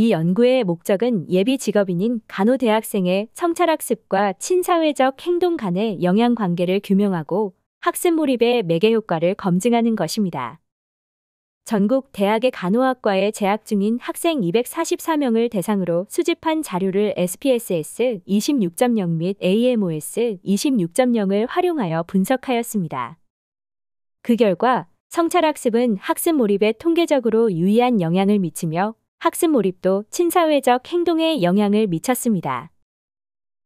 이 연구의 목적은 예비 직업인인 간호대학생의 성찰학습과 친사회적 행동 간의 영향관계를 규명하고 학습 몰입의 매개 효과를 검증하는 것입니다. 전국 대학의 간호학과에 재학 중인 학생 244명을 대상으로 수집한 자료를 SPSS 26.0 및 AMOS 26.0을 활용하여 분석하였습니다. 그 결과 성찰학습은 학습 몰입에 통계적으로 유의한 영향을 미치며 학습 몰입도 친사회적 행동에 영향을 미쳤습니다.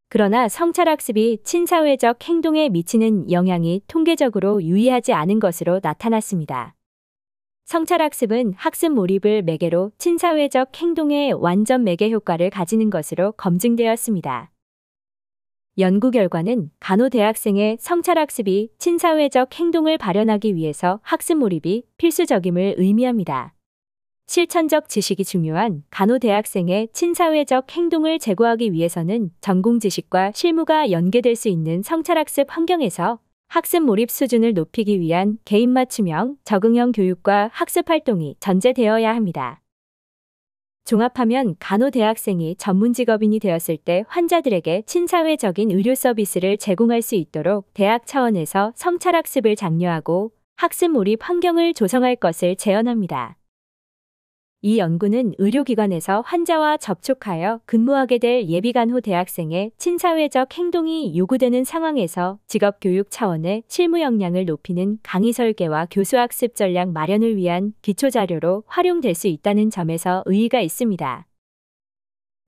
그러나 성찰학습이 친사회적 행동에 미치는 영향이 통계적으로 유의하지 않은 것으로 나타났습니다. 성찰학습은 학습 몰입을 매개로 친사회적 행동에 완전 매개 효과를 가지는 것으로 검증되었습니다. 연구 결과는 간호 대학생의 성찰학습이 친사회적 행동을 발현하기 위해서 학습 몰입이 필수적임을 의미합니다. 실천적 지식이 중요한 간호대학생의 친사회적 행동을 제고하기 위해서는 전공 지식과 실무가 연계될 수 있는 성찰학습 환경에서 학습 몰입 수준을 높이기 위한 개인 맞춤형, 적응형 교육과 학습 활동이 전제되어야 합니다. 종합하면 간호대학생이 전문 직업인이 되었을 때 환자들에게 친사회적인 의료 서비스를 제공할 수 있도록 대학 차원에서 성찰학습을 장려하고 학습 몰입 환경을 조성할 것을 재현합니다 이 연구는 의료기관에서 환자와 접촉하여 근무하게 될 예비간호 대학생의 친사회적 행동이 요구되는 상황에서 직업교육 차원의 실무 역량을 높이는 강의 설계와 교수학습 전략 마련을 위한 기초자료로 활용될 수 있다는 점에서 의의가 있습니다.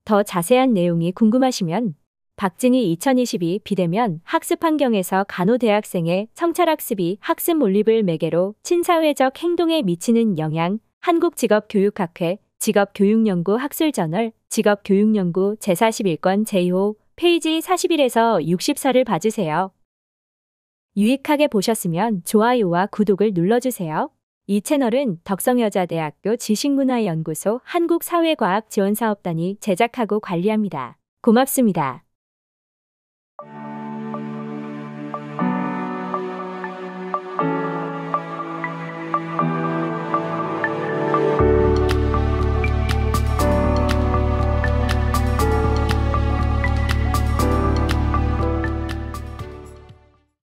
더 자세한 내용이 궁금하시면 박진희 2022 비대면 학습 환경에서 간호대학생의 성찰학습이 학습 몰입을 매개로 친사회적 행동에 미치는 영향 한국직업교육학회 직업교육연구 학술저널 직업교육연구 제41권 제2호 페이지 41에서 64를 봐주세요. 유익하게 보셨으면 좋아요와 구독을 눌러주세요. 이 채널은 덕성여자대학교 지식문화연구소 한국사회과학지원사업단이 제작하고 관리합니다. 고맙습니다.